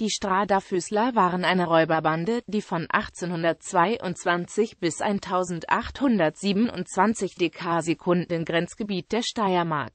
Die Strada Füßler waren eine Räuberbande, die von 1822 bis 1827 Dekarsekunden im Grenzgebiet der Steiermark,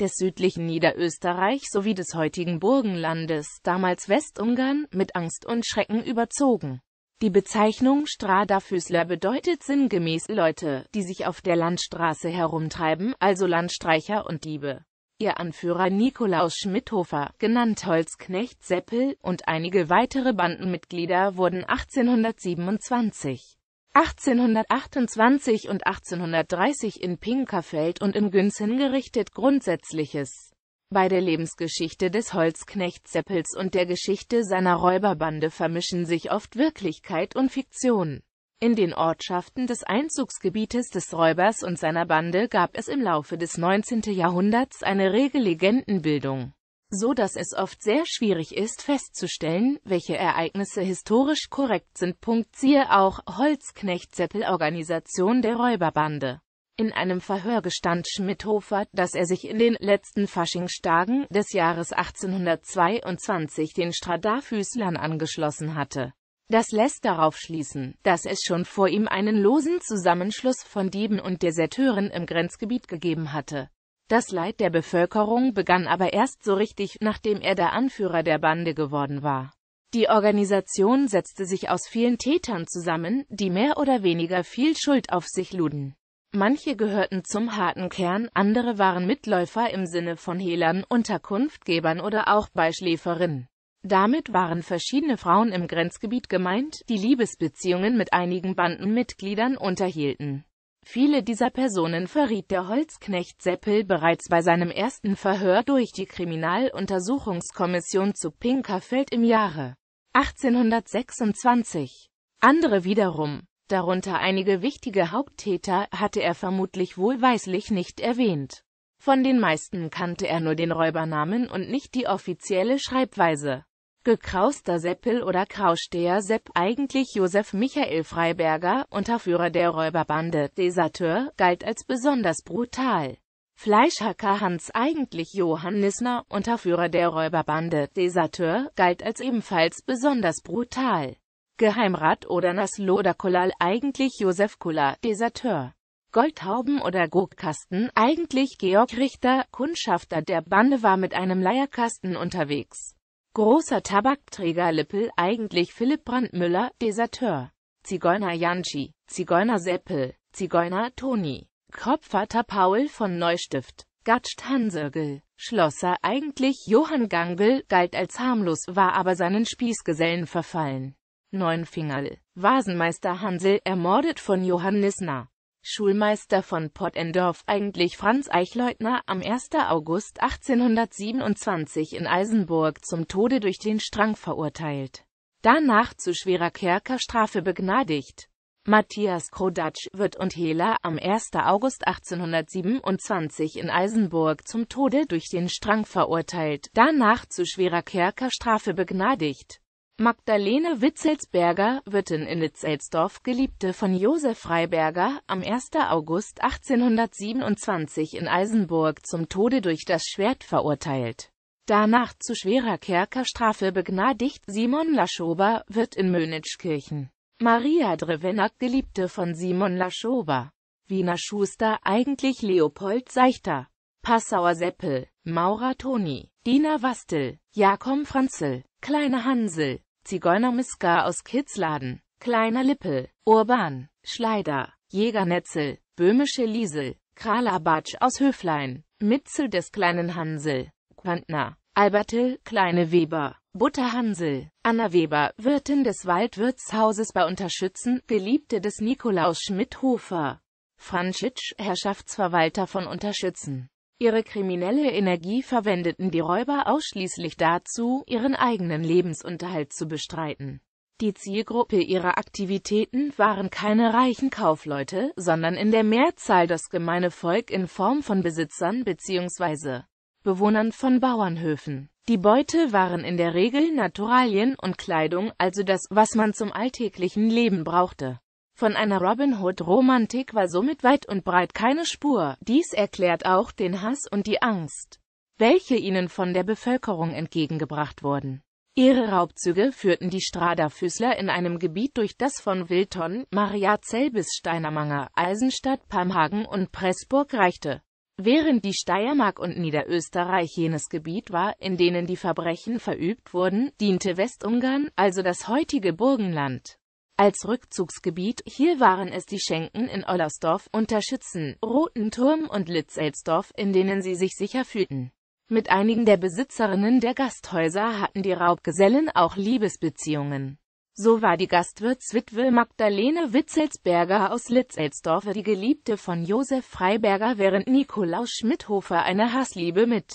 des südlichen Niederösterreich sowie des heutigen Burgenlandes, damals Westungarn, mit Angst und Schrecken überzogen. Die Bezeichnung Stradafüßler bedeutet sinngemäß Leute, die sich auf der Landstraße herumtreiben, also Landstreicher und Diebe ihr Anführer Nikolaus Schmidhofer, genannt Holzknecht Seppel, und einige weitere Bandenmitglieder wurden 1827 1828 und 1830 in Pinkerfeld und im Günz hingerichtet Grundsätzliches bei der Lebensgeschichte des Holzknecht Seppels und der Geschichte seiner Räuberbande vermischen sich oft Wirklichkeit und Fiktion. In den Ortschaften des Einzugsgebietes des Räubers und seiner Bande gab es im Laufe des 19. Jahrhunderts eine rege Legendenbildung, so dass es oft sehr schwierig ist festzustellen, welche Ereignisse historisch korrekt sind. Punkt siehe auch Holzknecht-Zeppel-Organisation der Räuberbande. In einem Verhör gestand Schmidhofer, dass er sich in den letzten Faschingstagen des Jahres 1822 den Stradarfüßlern angeschlossen hatte. Das lässt darauf schließen, dass es schon vor ihm einen losen Zusammenschluss von Dieben und Deserteuren im Grenzgebiet gegeben hatte. Das Leid der Bevölkerung begann aber erst so richtig, nachdem er der Anführer der Bande geworden war. Die Organisation setzte sich aus vielen Tätern zusammen, die mehr oder weniger viel Schuld auf sich luden. Manche gehörten zum harten Kern, andere waren Mitläufer im Sinne von Hehlern, Unterkunftgebern oder auch Beischläferinnen. Damit waren verschiedene Frauen im Grenzgebiet gemeint, die Liebesbeziehungen mit einigen Bandenmitgliedern unterhielten. Viele dieser Personen verriet der Holzknecht Seppel bereits bei seinem ersten Verhör durch die Kriminaluntersuchungskommission zu Pinkerfeld im Jahre 1826. Andere wiederum, darunter einige wichtige Haupttäter, hatte er vermutlich wohlweislich nicht erwähnt. Von den meisten kannte er nur den Räubernamen und nicht die offizielle Schreibweise gekrauster Seppel oder Krausteher Sepp, eigentlich Josef Michael Freiberger, Unterführer der Räuberbande, Deserteur, galt als besonders brutal. Fleischhacker Hans eigentlich Johann Nissner, Unterführer der Räuberbande, Deserteur, galt als ebenfalls besonders brutal. Geheimrat oder Naslo oder Kolal, eigentlich Josef Kuller, Deserteur. Goldhauben oder Gurkkasten, eigentlich Georg Richter, Kundschafter der Bande war mit einem Leierkasten unterwegs. Großer Tabakträger Lippel, eigentlich Philipp Brandmüller, Deserteur. Zigeuner Janschi, Zigeuner Seppel, Zigeuner Toni, Kopfvater Paul von Neustift, Gatscht Hansögel, Schlosser eigentlich Johann Gangel, galt als harmlos, war aber seinen Spießgesellen verfallen. Neunfingerl, Vasenmeister Hansel, ermordet von Johann Nah. Schulmeister von Pottendorf, eigentlich Franz Eichleutner, am 1. August 1827 in Eisenburg zum Tode durch den Strang verurteilt. Danach zu schwerer Kerkerstrafe begnadigt. Matthias Krodatsch, wird und Hehler, am 1. August 1827 in Eisenburg zum Tode durch den Strang verurteilt, danach zu schwerer Kerkerstrafe begnadigt. Magdalene Witzelsberger wird in Innitzelsdorf, Geliebte von Josef Freiberger, am 1. August 1827 in Eisenburg zum Tode durch das Schwert verurteilt. Danach zu schwerer Kerkerstrafe begnadigt Simon Laschober, wird in Mönitschkirchen. Maria Drevenak, Geliebte von Simon Laschober. Wiener Schuster, eigentlich Leopold Seichter. Passauer Seppel, Maurer Toni, Dina Wastel, Jakob Franzl, Kleine Hansel, Zigeunermiska aus Kitzladen, Kleiner Lippel, Urban, Schleider, Jägernetzel, Böhmische Liesel, Kralabatsch aus Höflein, Mitzel des kleinen Hansel, Quantner, Albertil, Kleine Weber, Butter Hansel, Anna Weber, Wirtin des Waldwirtshauses bei Unterschützen, Geliebte des Nikolaus Schmidhofer, Franschitsch, Herrschaftsverwalter von Unterschützen. Ihre kriminelle Energie verwendeten die Räuber ausschließlich dazu, ihren eigenen Lebensunterhalt zu bestreiten. Die Zielgruppe ihrer Aktivitäten waren keine reichen Kaufleute, sondern in der Mehrzahl das gemeine Volk in Form von Besitzern bzw. Bewohnern von Bauernhöfen. Die Beute waren in der Regel Naturalien und Kleidung, also das, was man zum alltäglichen Leben brauchte. Von einer Robin Hood-Romantik war somit weit und breit keine Spur. Dies erklärt auch den Hass und die Angst, welche ihnen von der Bevölkerung entgegengebracht wurden. Ihre Raubzüge führten die strada füßler in einem Gebiet durch das von Wilton, Maria Zelbis Steinermanger, Eisenstadt, Palmhagen und Pressburg reichte. Während die Steiermark und Niederösterreich jenes Gebiet war, in denen die Verbrechen verübt wurden, diente Westungarn, also das heutige Burgenland, als Rückzugsgebiet. Hier waren es die Schenken in Ollersdorf, Unterschützen, Rotenturm und Litzelsdorf, in denen sie sich sicher fühlten. Mit einigen der Besitzerinnen der Gasthäuser hatten die Raubgesellen auch Liebesbeziehungen. So war die Gastwirtswitwe Magdalene Witzelsberger aus Litzelsdorf die Geliebte von Josef Freiberger, während Nikolaus Schmidhofer eine Hassliebe mit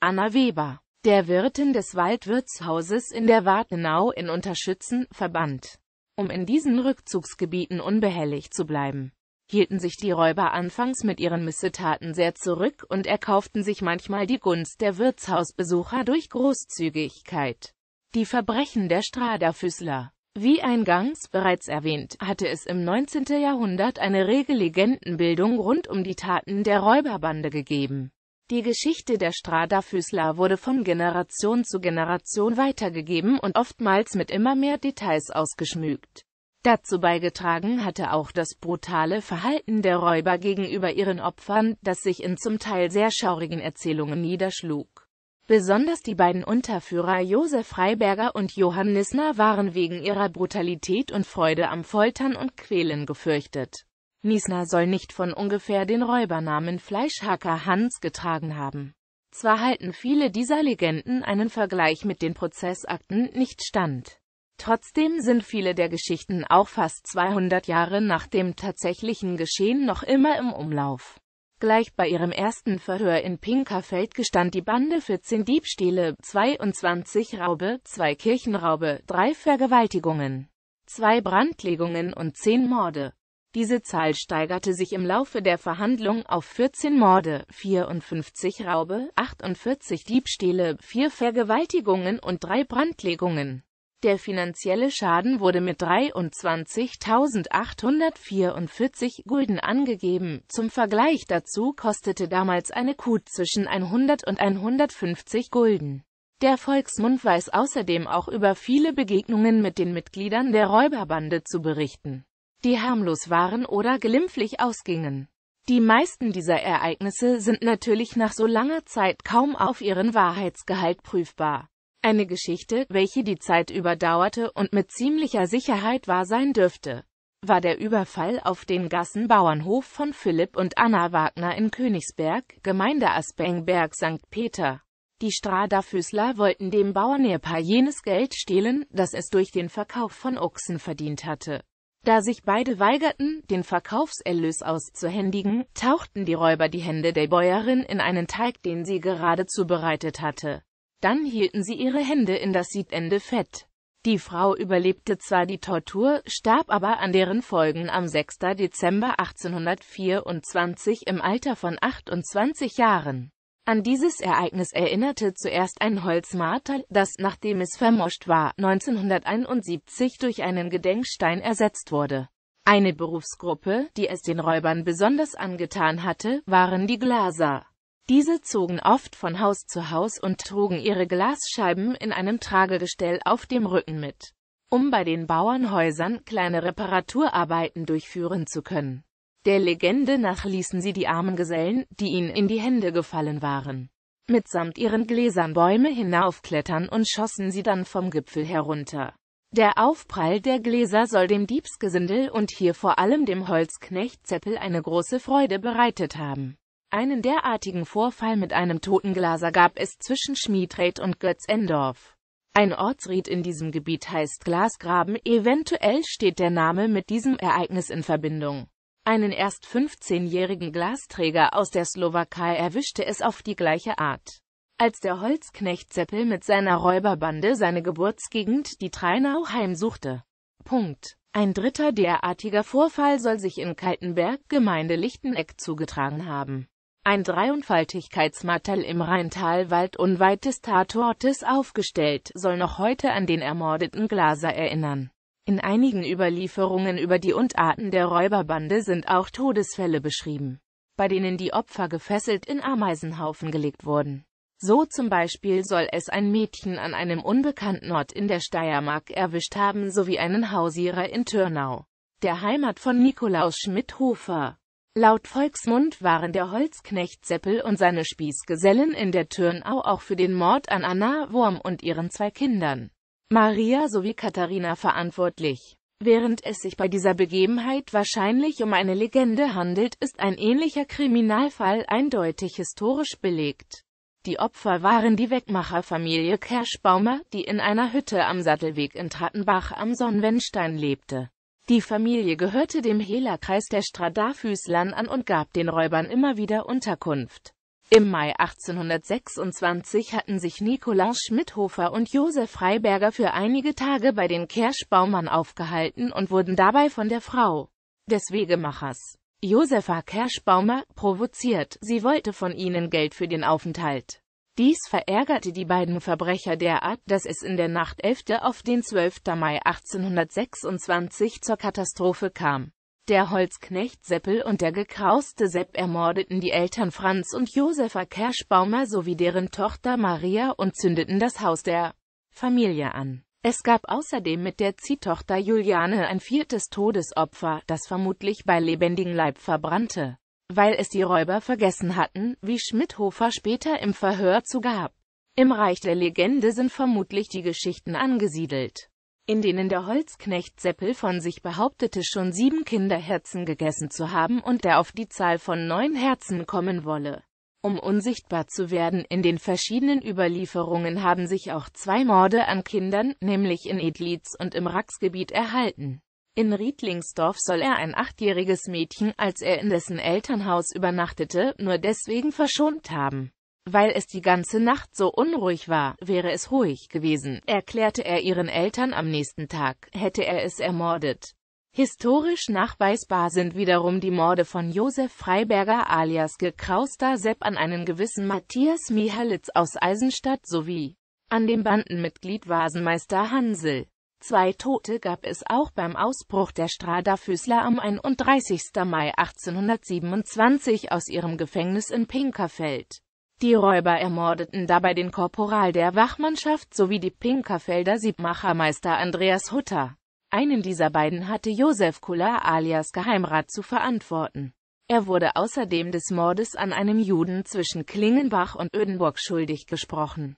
Anna Weber, der Wirtin des Waldwirtshauses in der Wartenau in Unterschützen, verband. Um in diesen Rückzugsgebieten unbehelligt zu bleiben, hielten sich die Räuber anfangs mit ihren Missetaten sehr zurück und erkauften sich manchmal die Gunst der Wirtshausbesucher durch Großzügigkeit. Die Verbrechen der Straderfüßler Wie eingangs bereits erwähnt, hatte es im 19. Jahrhundert eine rege Legendenbildung rund um die Taten der Räuberbande gegeben. Die Geschichte der Strada-Füßler wurde von Generation zu Generation weitergegeben und oftmals mit immer mehr Details ausgeschmückt. Dazu beigetragen hatte auch das brutale Verhalten der Räuber gegenüber ihren Opfern, das sich in zum Teil sehr schaurigen Erzählungen niederschlug. Besonders die beiden Unterführer Josef Freiberger und Johann Nissner waren wegen ihrer Brutalität und Freude am Foltern und Quälen gefürchtet. Niesner soll nicht von ungefähr den Räubernamen Fleischhacker Hans getragen haben. Zwar halten viele dieser Legenden einen Vergleich mit den Prozessakten nicht stand. Trotzdem sind viele der Geschichten auch fast 200 Jahre nach dem tatsächlichen Geschehen noch immer im Umlauf. Gleich bei ihrem ersten Verhör in Pinkerfeld gestand die Bande 14 Diebstähle, 22 Raube, 2 Kirchenraube, 3 Vergewaltigungen, 2 Brandlegungen und 10 Morde. Diese Zahl steigerte sich im Laufe der Verhandlung auf 14 Morde, 54 Raube, 48 Diebstähle, 4 Vergewaltigungen und 3 Brandlegungen. Der finanzielle Schaden wurde mit 23.844 Gulden angegeben. Zum Vergleich dazu kostete damals eine Kuh zwischen 100 und 150 Gulden. Der Volksmund weiß außerdem auch über viele Begegnungen mit den Mitgliedern der Räuberbande zu berichten die harmlos waren oder glimpflich ausgingen. Die meisten dieser Ereignisse sind natürlich nach so langer Zeit kaum auf ihren Wahrheitsgehalt prüfbar. Eine Geschichte, welche die Zeit überdauerte und mit ziemlicher Sicherheit wahr sein dürfte, war der Überfall auf den Gassenbauernhof von Philipp und Anna Wagner in Königsberg, Gemeinde Aspengberg St. Peter. Die strader wollten dem Bauern ihr Paar jenes Geld stehlen, das es durch den Verkauf von Ochsen verdient hatte. Da sich beide weigerten, den Verkaufserlös auszuhändigen, tauchten die Räuber die Hände der Bäuerin in einen Teig, den sie gerade zubereitet hatte. Dann hielten sie ihre Hände in das siedende Fett. Die Frau überlebte zwar die Tortur, starb aber an deren Folgen am 6. Dezember 1824 im Alter von 28 Jahren. An dieses Ereignis erinnerte zuerst ein Holzmarterl, das, nachdem es vermoscht war, 1971 durch einen Gedenkstein ersetzt wurde. Eine Berufsgruppe, die es den Räubern besonders angetan hatte, waren die Glaser. Diese zogen oft von Haus zu Haus und trugen ihre Glasscheiben in einem Tragegestell auf dem Rücken mit, um bei den Bauernhäusern kleine Reparaturarbeiten durchführen zu können. Der Legende nach ließen sie die armen Gesellen, die ihnen in die Hände gefallen waren, mitsamt ihren Gläsern Bäume hinaufklettern und schossen sie dann vom Gipfel herunter. Der Aufprall der Gläser soll dem Diebsgesindel und hier vor allem dem Holzknecht Zeppel eine große Freude bereitet haben. Einen derartigen Vorfall mit einem toten Glaser gab es zwischen Schmiedrath und Götzendorf. Ein Ortsried in diesem Gebiet heißt Glasgraben, eventuell steht der Name mit diesem Ereignis in Verbindung. Einen erst 15-jährigen Glasträger aus der Slowakei erwischte es auf die gleiche Art. Als der Holzknecht Zeppel mit seiner Räuberbande seine Geburtsgegend, die Treinau, heimsuchte. Punkt. Ein dritter derartiger Vorfall soll sich in Kaltenberg, Gemeinde Lichteneck, zugetragen haben. Ein Dreifaltigkeitsmartell im Rheintalwald unweit des Tatortes aufgestellt, soll noch heute an den ermordeten Glaser erinnern. In einigen Überlieferungen über die Unarten der Räuberbande sind auch Todesfälle beschrieben, bei denen die Opfer gefesselt in Ameisenhaufen gelegt wurden. So zum Beispiel soll es ein Mädchen an einem unbekannten Ort in der Steiermark erwischt haben sowie einen Hausierer in Türnau, der Heimat von Nikolaus Schmidhofer. Laut Volksmund waren der Holzknecht Seppel und seine Spießgesellen in der Türnau auch für den Mord an Anna Wurm und ihren zwei Kindern Maria sowie Katharina verantwortlich. Während es sich bei dieser Begebenheit wahrscheinlich um eine Legende handelt, ist ein ähnlicher Kriminalfall eindeutig historisch belegt. Die Opfer waren die Wegmacherfamilie Kerschbaumer, die in einer Hütte am Sattelweg in Trattenbach am Sonnenstein lebte. Die Familie gehörte dem Hehlerkreis der Stradafüßlern an und gab den Räubern immer wieder Unterkunft. Im Mai 1826 hatten sich Nikolaus Schmidhofer und Josef Freiberger für einige Tage bei den Kerschbaumern aufgehalten und wurden dabei von der Frau des Wegemachers, Josefa Kerschbaumer, provoziert. Sie wollte von ihnen Geld für den Aufenthalt. Dies verärgerte die beiden Verbrecher derart, dass es in der Nacht 11. auf den 12. Mai 1826 zur Katastrophe kam der Holzknecht Seppel und der gekrauste Sepp ermordeten die Eltern Franz und Josefa Kerschbaumer sowie deren Tochter Maria und zündeten das Haus der Familie an. Es gab außerdem mit der Ziehtochter Juliane ein viertes Todesopfer, das vermutlich bei lebendigem Leib verbrannte, weil es die Räuber vergessen hatten, wie Schmidhofer später im Verhör zugab. Im Reich der Legende sind vermutlich die Geschichten angesiedelt in denen der Holzknecht Seppel von sich behauptete, schon sieben Kinderherzen gegessen zu haben und der auf die Zahl von neun Herzen kommen wolle. Um unsichtbar zu werden, in den verschiedenen Überlieferungen haben sich auch zwei Morde an Kindern, nämlich in Edlitz und im Raxgebiet erhalten. In Riedlingsdorf soll er ein achtjähriges Mädchen, als er in dessen Elternhaus übernachtete, nur deswegen verschont haben. Weil es die ganze Nacht so unruhig war, wäre es ruhig gewesen, erklärte er ihren Eltern am nächsten Tag, hätte er es ermordet. Historisch nachweisbar sind wiederum die Morde von Josef Freiberger alias Gekrauster Sepp an einen gewissen Matthias Mihalitz aus Eisenstadt sowie an dem Bandenmitglied Vasenmeister Hansel. Zwei Tote gab es auch beim Ausbruch der Strada-Füßler am 31. Mai 1827 aus ihrem Gefängnis in Pinkerfeld. Die Räuber ermordeten dabei den Korporal der Wachmannschaft sowie die Pinkerfelder Siebmachermeister Andreas Hutter. Einen dieser beiden hatte Josef Kuller alias Geheimrat zu verantworten. Er wurde außerdem des Mordes an einem Juden zwischen Klingenbach und Ödenburg schuldig gesprochen.